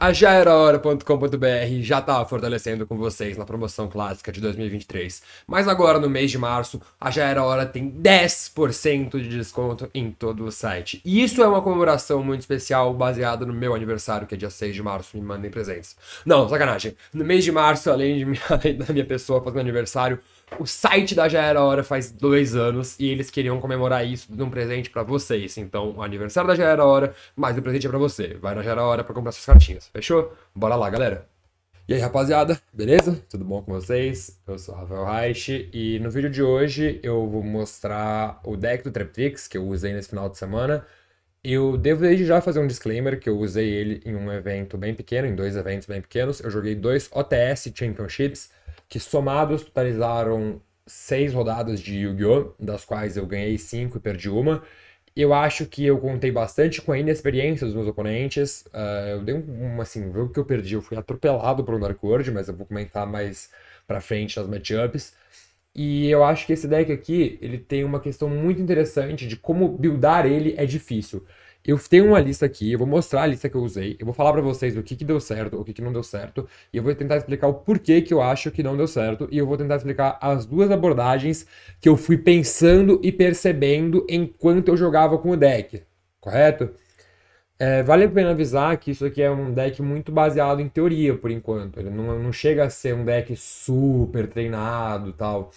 A jaerahora.com.br já estava tá fortalecendo com vocês na promoção clássica de 2023. Mas agora, no mês de março, a Já Era Hora tem 10% de desconto em todo o site. E isso é uma comemoração muito especial baseada no meu aniversário, que é dia 6 de março. Me mandem presentes. Não, sacanagem. No mês de março, além, de, além da minha pessoa fazendo aniversário, o site da Já Era Hora faz dois anos e eles queriam comemorar isso dando um presente para vocês. Então, o aniversário da Já Era Hora, mas o presente é pra você. Vai na Já Era Hora pra comprar suas cartinhas. Fechou? Bora lá, galera. E aí, rapaziada, beleza? Tudo bom com vocês? Eu sou Rafael Reich e no vídeo de hoje eu vou mostrar o deck do Treptix que eu usei nesse final de semana. Eu devo desde já fazer um disclaimer que eu usei ele em um evento bem pequeno, em dois eventos bem pequenos. Eu joguei dois OTS Championships que somados totalizaram seis rodadas de Yu-Gi-Oh!, das quais eu ganhei cinco e perdi uma. Eu acho que eu contei bastante com a inexperiência dos meus oponentes. Uh, eu dei um, um assim, o que eu perdi, eu fui atropelado por um Dark World, mas eu vou comentar mais pra frente nas matchups. E eu acho que esse deck aqui, ele tem uma questão muito interessante de como buildar ele é difícil. Eu tenho uma lista aqui, eu vou mostrar a lista que eu usei, eu vou falar para vocês o que, que deu certo, o que, que não deu certo, e eu vou tentar explicar o porquê que eu acho que não deu certo, e eu vou tentar explicar as duas abordagens que eu fui pensando e percebendo enquanto eu jogava com o deck, correto? É, vale a pena avisar que isso aqui é um deck muito baseado em teoria, por enquanto. Ele não, não chega a ser um deck super treinado tal.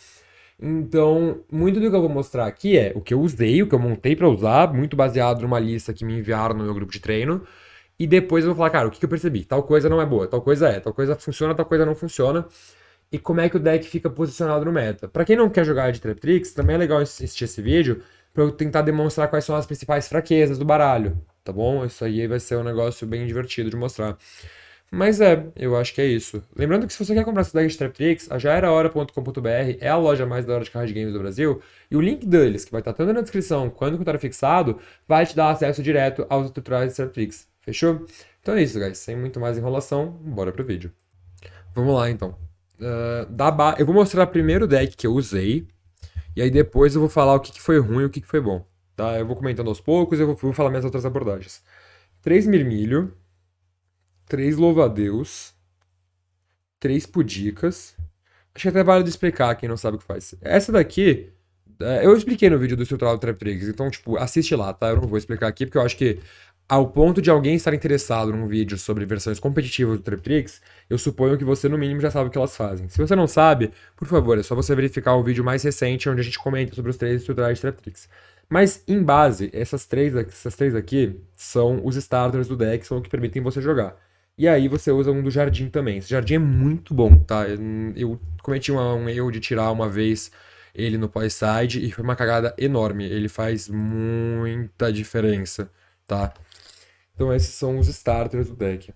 Então, muito do que eu vou mostrar aqui é o que eu usei, o que eu montei para usar, muito baseado numa lista que me enviaram no meu grupo de treino. E depois eu vou falar, cara, o que, que eu percebi? Tal coisa não é boa, tal coisa é, tal coisa funciona, tal coisa não funciona. E como é que o deck fica posicionado no meta. Para quem não quer jogar de Tricks, também é legal assistir esse vídeo para eu tentar demonstrar quais são as principais fraquezas do baralho, tá bom? Isso aí vai ser um negócio bem divertido de mostrar. Mas é, eu acho que é isso. Lembrando que se você quer comprar essa deck de Tricks, a jaerahora.com.br é a loja mais da hora de card games do Brasil, e o link deles, que vai estar tanto na descrição quanto no o fixado, vai te dar acesso direto aos tutoriais de Tricks. Fechou? Então é isso, guys. Sem muito mais enrolação, bora pro vídeo. Vamos lá, então. Uh, ah, da ba... Eu vou mostrar primeiro o deck que eu usei, e aí depois eu vou falar o que, que foi ruim e o que, que foi bom. Tá? Eu vou comentando aos poucos e eu vou, vou falar minhas outras abordagens. 3 mirmilho, três louvadeus, três pudicas. Acho que até vale explicar quem não sabe o que faz. Essa daqui, é, eu expliquei no vídeo do estrutural do Trap Tricks, então, tipo, assiste lá, tá? Eu não vou explicar aqui, porque eu acho que ao ponto de alguém estar interessado num vídeo sobre versões competitivas do Trap Tricks, eu suponho que você, no mínimo, já sabe o que elas fazem. Se você não sabe, por favor, é só você verificar o vídeo mais recente, onde a gente comenta sobre os três estruturais de Trap Tricks. Mas, em base, essas três, essas três aqui são os starters do deck, são o que permitem você jogar. E aí você usa um do jardim também. Esse jardim é muito bom, tá? Eu cometi uma, um erro de tirar uma vez ele no pós-side e foi uma cagada enorme. Ele faz muita diferença, tá? Então esses são os starters do deck.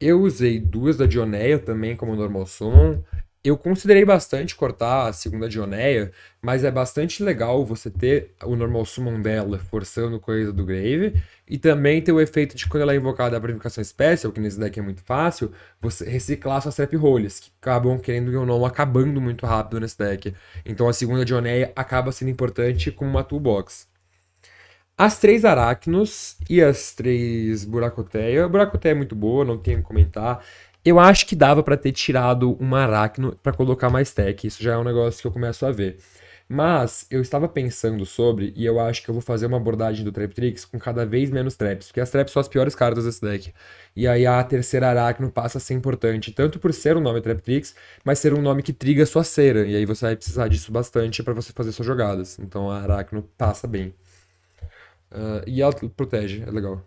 Eu usei duas da Dioneia também como normal summon eu considerei bastante cortar a segunda Dioneia, mas é bastante legal você ter o normal summon dela forçando coisa do Grave, e também ter o efeito de quando ela é invocada a invocação especial, que nesse deck é muito fácil, você reciclar suas trap rolls, que acabam, querendo ou não, acabando muito rápido nesse deck. Então a segunda Dioneia acaba sendo importante como uma toolbox. As três Aracnos e as três Buracoteia. A Buracoteia é muito boa, não tenho que comentar. Eu acho que dava para ter tirado um aracno para colocar mais tech. Isso já é um negócio que eu começo a ver. Mas eu estava pensando sobre, e eu acho que eu vou fazer uma abordagem do Tricks com cada vez menos traps, porque as traps são as piores cartas desse deck. E aí a terceira Aracno passa a ser importante, tanto por ser um nome Tricks, mas ser um nome que triga sua cera, e aí você vai precisar disso bastante para você fazer suas jogadas. Então a Aracno passa bem. Uh, e ela protege, é legal.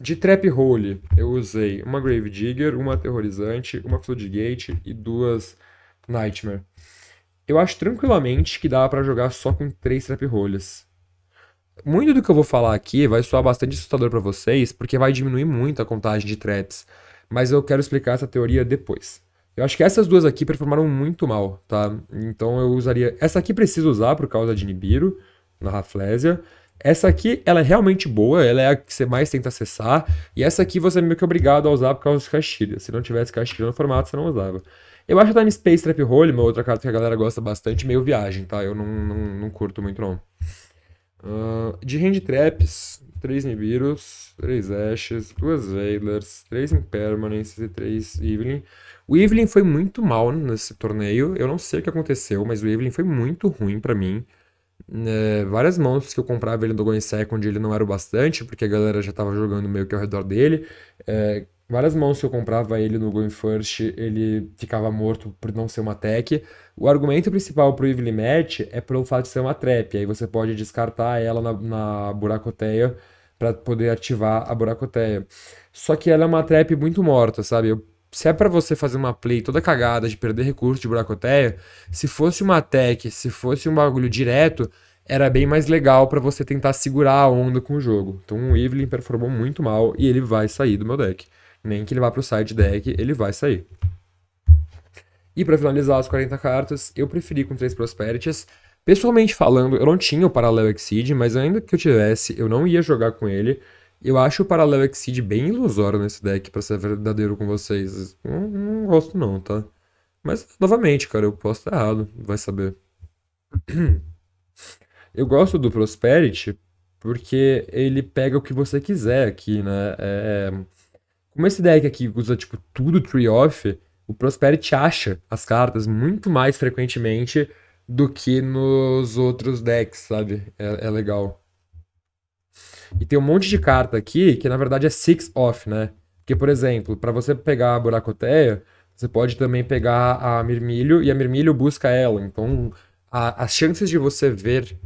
De trap hole, eu usei uma Grave Digger, uma Aterrorizante, uma Floodgate e duas Nightmare. Eu acho tranquilamente que dá para jogar só com três trap rolhas. Muito do que eu vou falar aqui vai soar bastante assustador para vocês, porque vai diminuir muito a contagem de traps, mas eu quero explicar essa teoria depois. Eu acho que essas duas aqui performaram muito mal, tá? Então eu usaria. Essa aqui preciso usar por causa de Nibiru, na Raflésia. Essa aqui, ela é realmente boa, ela é a que você mais tenta acessar. E essa aqui você é meio que obrigado a usar por causa de caixilhas. Se não tivesse caixilha no formato, você não usava. Eu acho a Time Space Trap Hole, uma outra carta que a galera gosta bastante, meio viagem, tá? Eu não, não, não curto muito, não. Uh, de Hand Traps, 3 Nibiros, 3 Ashes, 2 Veilers, 3 Impermanences e 3 Evelyn. O Evelyn foi muito mal nesse torneio. Eu não sei o que aconteceu, mas o Evelyn foi muito ruim para mim é, várias mãos que eu comprava ele no Going Second ele não era o bastante, porque a galera já estava jogando meio que ao redor dele. É, várias mãos que eu comprava ele no Going First, ele ficava morto por não ser uma tech. O argumento principal pro Evil Match é pelo fato de ser uma trap, aí você pode descartar ela na, na buracoteia para poder ativar a buracoteia. Só que ela é uma trap muito morta, sabe? Eu se é para você fazer uma play toda cagada de perder recurso de buracoteia, se fosse uma tech, se fosse um bagulho direto, era bem mais legal para você tentar segurar a onda com o jogo. Então o Evelyn performou muito mal e ele vai sair do meu deck. Nem que ele vá pro side deck, ele vai sair. E para finalizar as 40 cartas, eu preferi com três Prosperities. Pessoalmente falando, eu não tinha o Paralelo Exceed, mas ainda que eu tivesse, eu não ia jogar com ele. Eu acho o Paralelo Exceed bem ilusório nesse deck, para ser verdadeiro com vocês. Não, não, gosto não, tá? Mas, novamente, cara, eu posso estar errado, vai saber. Eu gosto do Prosperity porque ele pega o que você quiser aqui, né? É... Como esse deck aqui usa, tipo, tudo tree-off, o Prosperity acha as cartas muito mais frequentemente do que nos outros decks, sabe? é, é legal. E tem um monte de carta aqui que na verdade é six off, né? Porque, por exemplo, para você pegar a buracoteia, você pode também pegar a mirmilho e a mirmilho busca ela. Então, a, as chances de você ver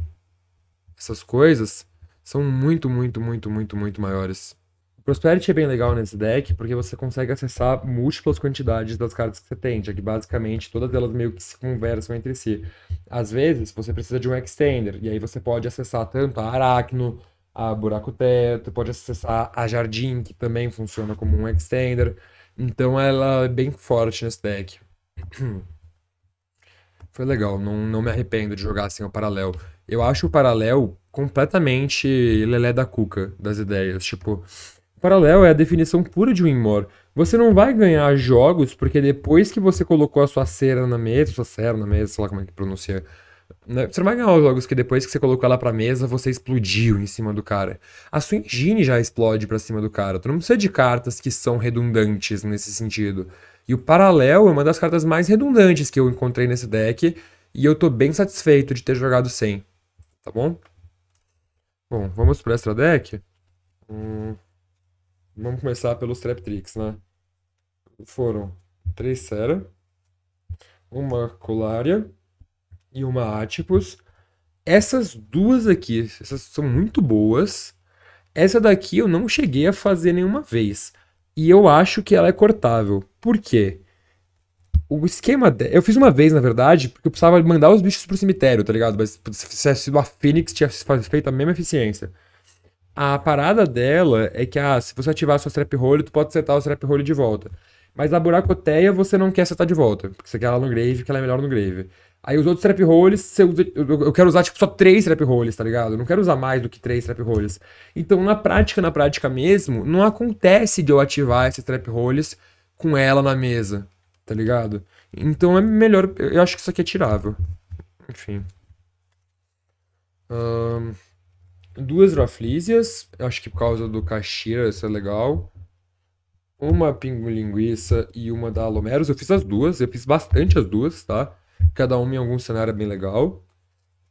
essas coisas são muito, muito, muito, muito, muito maiores. O Prosperity é bem legal nesse deck porque você consegue acessar múltiplas quantidades das cartas que você tem, já que basicamente todas elas meio que se conversam entre si. Às vezes, você precisa de um Extender, e aí você pode acessar tanto a Aracno, a buraco teto, pode acessar a jardim, que também funciona como um extender. Então ela é bem forte nesse deck. Foi legal, não, não me arrependo de jogar assim o paralelo. Eu acho o paralelo completamente lelé da cuca das ideias. Tipo, o paralelo é a definição pura de Winmore. Você não vai ganhar jogos porque depois que você colocou a sua cera na mesa, sua cera na mesa, sei lá como é que pronuncia né? Você não vai ganhar os jogos que depois que você colocou ela pra mesa, você explodiu em cima do cara. A sua engine já explode pra cima do cara. Tu não precisa de cartas que são redundantes nesse sentido. E o paralelo é uma das cartas mais redundantes que eu encontrei nesse deck. E eu tô bem satisfeito de ter jogado sem. Tá bom? Bom, vamos pro extra deck. Hum, vamos começar pelos Trap Tricks, né? Foram três Sera, uma Colária e uma Atipus. Essas duas aqui, essas são muito boas. Essa daqui eu não cheguei a fazer nenhuma vez. E eu acho que ela é cortável. Por quê? O esquema. De... Eu fiz uma vez, na verdade, porque eu precisava mandar os bichos pro cemitério, tá ligado? Mas se tivesse sido a Fênix, tinha feito a mesma eficiência. A parada dela é que, ah, se você ativar sua trap role, tu pode setar o trap role de volta. Mas a buracoteia você não quer setar de volta, porque você quer ela no grave, que ela é melhor no grave. Aí os outros trap rolls, eu quero usar tipo só três trap rolls, tá ligado? Eu não quero usar mais do que três trap rolls. Então, na prática, na prática mesmo, não acontece de eu ativar esses trap rolls com ela na mesa, tá ligado? Então é melhor, eu acho que isso aqui é tirável. Enfim. Um, duas Raflísias, acho que por causa do Kashira, isso é legal. Uma Pingo Linguiça e uma da Alomeros, eu fiz as duas, eu fiz bastante as duas, tá? cada uma em algum cenário é bem legal.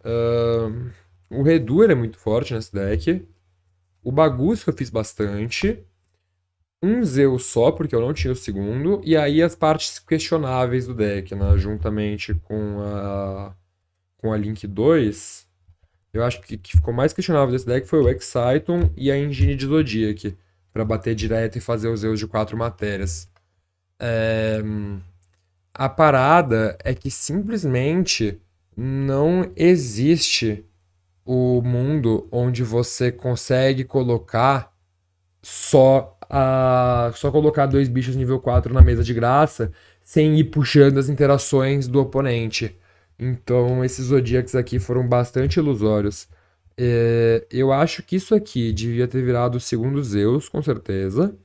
Uh, o Redur é muito forte nesse deck. O Bagus que eu fiz bastante. Um Zeus só, porque eu não tinha o segundo. E aí as partes questionáveis do deck, né? Juntamente com a, com a Link 2. Eu acho que que ficou mais questionável desse deck foi o Exciton e a Engine de Zodiac. para bater direto e fazer os Zeus de quatro matérias. É... A parada é que simplesmente não existe o mundo onde você consegue colocar só a só colocar dois bichos nível 4 na mesa de graça sem ir puxando as interações do oponente. Então esses zodíacos aqui foram bastante ilusórios. É, eu acho que isso aqui devia ter virado o segundo Zeus, com certeza.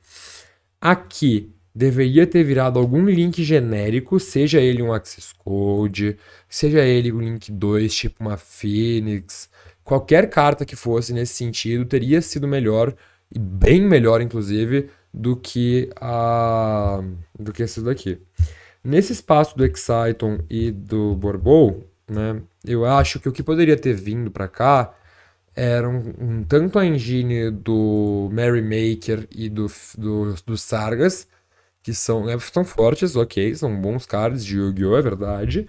Aqui deveria ter virado algum link genérico, seja ele um Access Code, seja ele um link 2, tipo uma Phoenix, qualquer carta que fosse nesse sentido teria sido melhor e bem melhor inclusive do que a do que esse daqui. Nesse espaço do Exciton e do Borbou, né, eu acho que o que poderia ter vindo para cá eram um, um, tanto a engine do Merrymaker e do, do, do Sargas, que são, né, são fortes, ok, são bons cards de Yu-Gi-Oh! é verdade,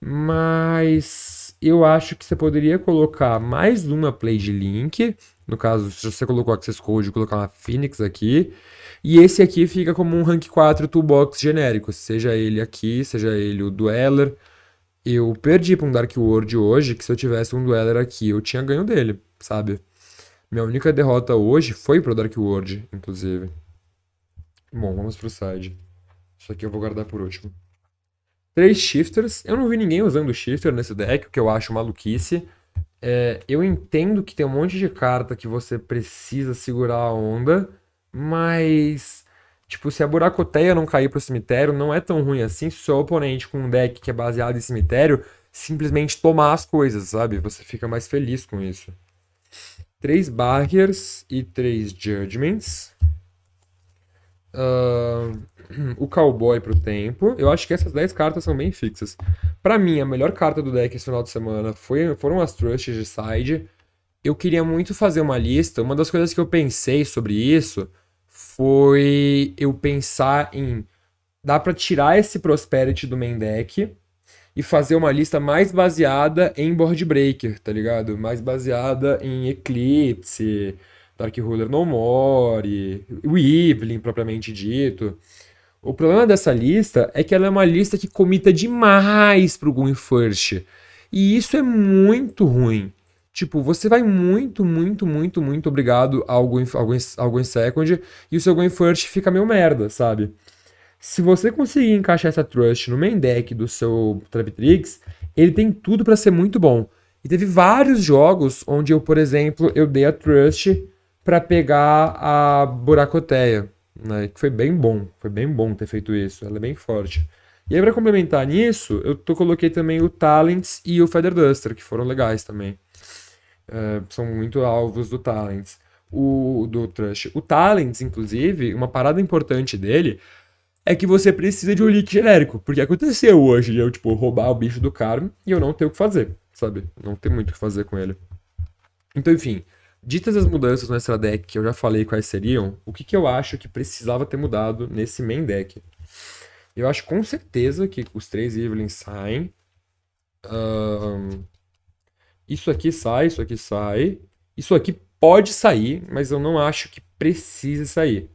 mas eu acho que você poderia colocar mais uma play de Link, no caso, se você colocou Access Code, colocar uma Phoenix aqui, e esse aqui fica como um Rank 4 Toolbox genérico, seja ele aqui, seja ele o Dueller, eu perdi para um Dark World hoje, que se eu tivesse um Dueller aqui, eu tinha ganho dele, sabe? Minha única derrota hoje foi pro Dark World, inclusive. Bom, vamos pro side. Isso aqui eu vou guardar por último. Três shifters. Eu não vi ninguém usando shifter nesse deck, o que eu acho maluquice. É, eu entendo que tem um monte de carta que você precisa segurar a onda, mas. Tipo, se a buracoteia não cair pro cemitério, não é tão ruim assim se o seu oponente com um deck que é baseado em cemitério simplesmente tomar as coisas, sabe? Você fica mais feliz com isso. Três Barriers e três Judgments. Uh, o Cowboy pro tempo. Eu acho que essas 10 cartas são bem fixas. Para mim, a melhor carta do deck esse final de semana foi, foram as Trusts de side. Eu queria muito fazer uma lista. Uma das coisas que eu pensei sobre isso foi eu pensar em dá para tirar esse Prosperity do main deck e fazer uma lista mais baseada em Board Breaker, tá ligado? Mais baseada em Eclipse, Dark Ruler No More, o Evelyn, propriamente dito. O problema dessa lista é que ela é uma lista que comita demais pro Going First. E isso é muito ruim. Tipo, você vai muito, muito, muito, muito obrigado a algum, second e o seu Going First fica meio merda, sabe? Se você conseguir encaixar essa Trust no main deck do seu Tricks, ele tem tudo para ser muito bom. E teve vários jogos onde eu, por exemplo, eu dei a Trust para pegar a buracoteia, né? Que foi bem bom, foi bem bom ter feito isso, ela é bem forte. E aí para complementar nisso, eu tô, coloquei também o Talents e o Feather Duster, que foram legais também. É, são muito alvos do Talents, o do Trust. O Talents, inclusive, uma parada importante dele é que você precisa de um leak genérico, porque aconteceu hoje eu, tipo, roubar o bicho do cara e eu não tenho o que fazer, sabe? Não tem muito o que fazer com ele. Então, enfim, Ditas as mudanças no extra deck que eu já falei quais seriam, o que, que eu acho que precisava ter mudado nesse main deck? Eu acho com certeza que os três Evelyn saem. Um, isso aqui sai, isso aqui sai. Isso aqui pode sair, mas eu não acho que precise sair.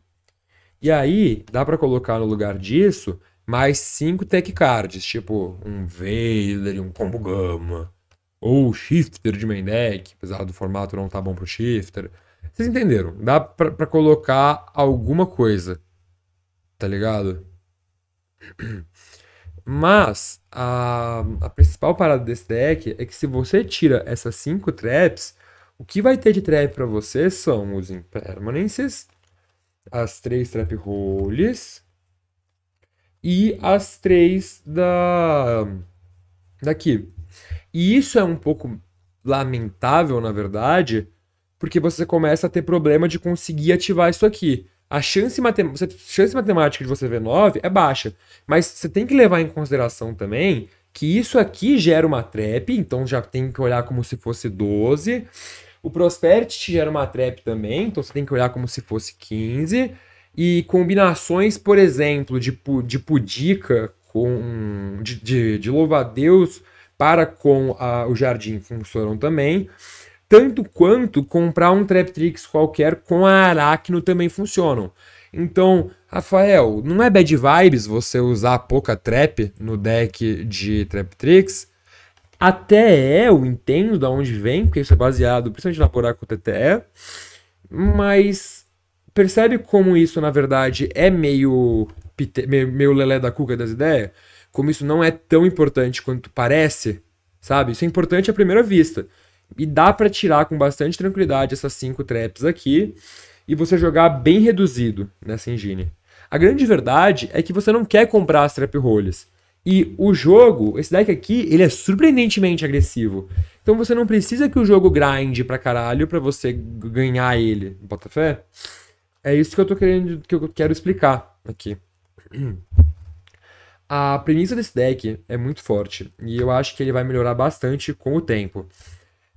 E aí, dá para colocar no lugar disso mais cinco tech cards, tipo um Vader, um Combo Gama, ou shifter de main deck, apesar do formato não tá bom pro shifter. Vocês entenderam? Dá pra, colocar alguma coisa. Tá ligado? Mas a, a principal parada desse deck é que se você tira essas cinco traps, o que vai ter de trap para você são os impermanences, as três trap rolls e as três da daqui e isso é um pouco lamentável, na verdade, porque você começa a ter problema de conseguir ativar isso aqui. A chance, matem chance matemática de você ver 9 é baixa, mas você tem que levar em consideração também que isso aqui gera uma trap, então já tem que olhar como se fosse 12. O Prosperity te gera uma trap também, então você tem que olhar como se fosse 15. E combinações, por exemplo, de, de pudica com. de, de, de louva-a-deus para com a, o Jardim funcionam também. Tanto quanto comprar um Traptrix qualquer com a Aracno também funcionam. Então, Rafael, não é bad vibes você usar pouca trap no deck de Traptrix? Até é, eu entendo da onde vem, porque isso é baseado principalmente na Poraco TTE, mas Percebe como isso, na verdade, é meio, meio, meio lelé da cuca das ideias? Como isso não é tão importante quanto parece, sabe? Isso é importante à primeira vista. E dá para tirar com bastante tranquilidade essas cinco traps aqui e você jogar bem reduzido nessa engine. A grande verdade é que você não quer comprar as trap roles. E o jogo, esse deck aqui, ele é surpreendentemente agressivo. Então você não precisa que o jogo grinde pra caralho pra você ganhar ele. Bota fé? É isso que eu tô querendo, que eu quero explicar aqui. A premissa desse deck é muito forte e eu acho que ele vai melhorar bastante com o tempo.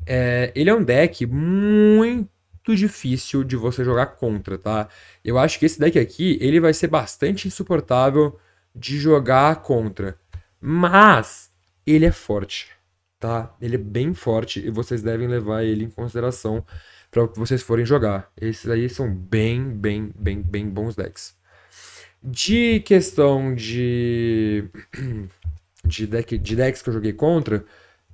É, ele é um deck muito difícil de você jogar contra, tá? Eu acho que esse deck aqui ele vai ser bastante insuportável de jogar contra, mas ele é forte, tá? Ele é bem forte e vocês devem levar ele em consideração para vocês forem jogar. Esses aí são bem, bem, bem, bem bons decks. De questão de de, deck, de decks que eu joguei contra,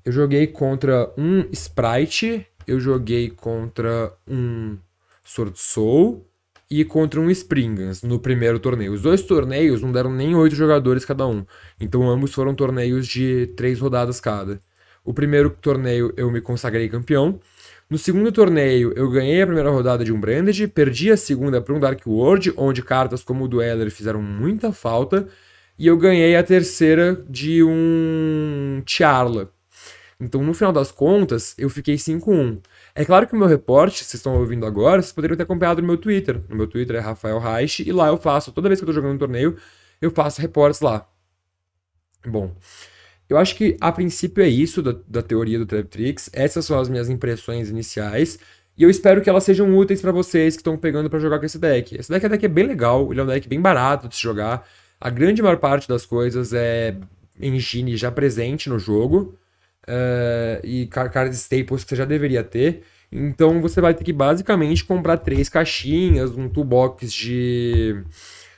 eu joguei contra um Sprite, eu joguei contra um Sword Soul e contra um Springans no primeiro torneio. Os dois torneios não deram nem oito jogadores cada um, então ambos foram torneios de três rodadas cada. O primeiro torneio eu me consagrei campeão, no segundo torneio, eu ganhei a primeira rodada de um Branded, perdi a segunda para um Dark World, onde cartas como o Dueller fizeram muita falta, e eu ganhei a terceira de um Charla. Então, no final das contas, eu fiquei 5-1. É claro que o meu reporte, vocês estão ouvindo agora, vocês poderiam ter acompanhado no meu Twitter. No meu Twitter é Rafael Reich, e lá eu faço, toda vez que eu tô jogando um torneio, eu faço reportes lá. Bom, eu acho que a princípio é isso da, da teoria do Tricks. Essas são as minhas impressões iniciais. E eu espero que elas sejam úteis para vocês que estão pegando para jogar com esse deck. Esse deck é, deck é bem legal, ele é um deck bem barato de se jogar. A grande maior parte das coisas é engine já presente no jogo uh, e cards staples que você já deveria ter. Então você vai ter que basicamente comprar três caixinhas, um toolbox de,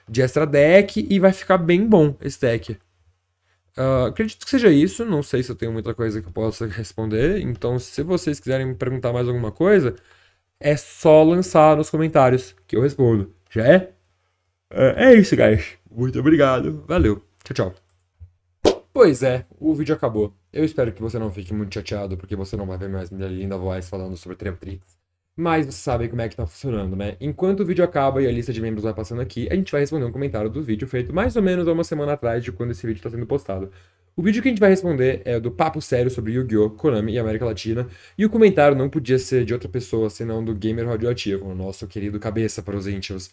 de extra deck e vai ficar bem bom esse deck. Uh, acredito que seja isso, não sei se eu tenho muita coisa que eu possa responder, então se vocês quiserem me perguntar mais alguma coisa, é só lançar nos comentários que eu respondo. Já é? É, é isso, guys. Muito obrigado, valeu, tchau, tchau. Pois é, o vídeo acabou. Eu espero que você não fique muito chateado porque você não vai ver mais minha linda voz falando sobre Trematrix mas vocês sabem como é que tá funcionando, né? Enquanto o vídeo acaba e a lista de membros vai passando aqui, a gente vai responder um comentário do vídeo feito mais ou menos há uma semana atrás de quando esse vídeo está sendo postado. O vídeo que a gente vai responder é do papo sério sobre Yu-Gi-Oh!, Konami e América Latina, e o comentário não podia ser de outra pessoa senão do Gamer Radioativo, nosso querido cabeça para os íntimos.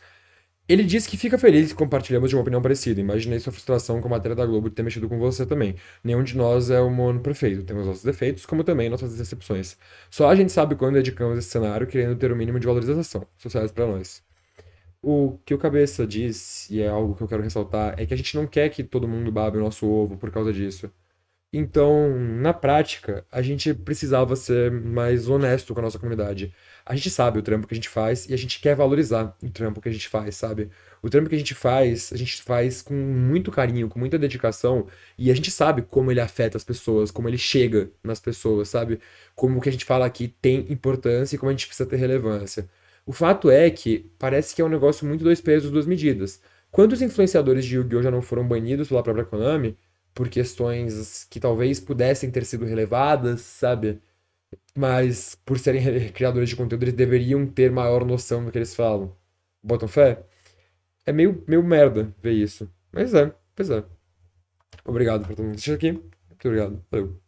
Ele diz que fica feliz que compartilhamos de uma opinião parecida. Imaginei sua frustração com a matéria da Globo de ter mexido com você também. Nenhum de nós é um mono perfeito. Temos nossos defeitos, como também nossas decepções. Só a gente sabe quando dedicamos esse cenário querendo ter o um mínimo de valorização. Sociais para nós. O que o Cabeça diz, e é algo que eu quero ressaltar, é que a gente não quer que todo mundo babe o nosso ovo por causa disso. Então, na prática, a gente precisava ser mais honesto com a nossa comunidade. A gente sabe o trampo que a gente faz e a gente quer valorizar o trampo que a gente faz, sabe? O trampo que a gente faz, a gente faz com muito carinho, com muita dedicação, e a gente sabe como ele afeta as pessoas, como ele chega nas pessoas, sabe? Como o que a gente fala aqui tem importância e como a gente precisa ter relevância. O fato é que parece que é um negócio muito dois pesos, duas medidas. Quantos influenciadores de Yu-Gi-Oh! já não foram banidos pela própria Konami por questões que talvez pudessem ter sido relevadas, sabe? Mas por serem criadores de conteúdo, eles deveriam ter maior noção do que eles falam. Botam fé? É meio, meio merda ver isso. Mas é, pois é. Obrigado por todo mundo assistir aqui. Muito obrigado. Valeu.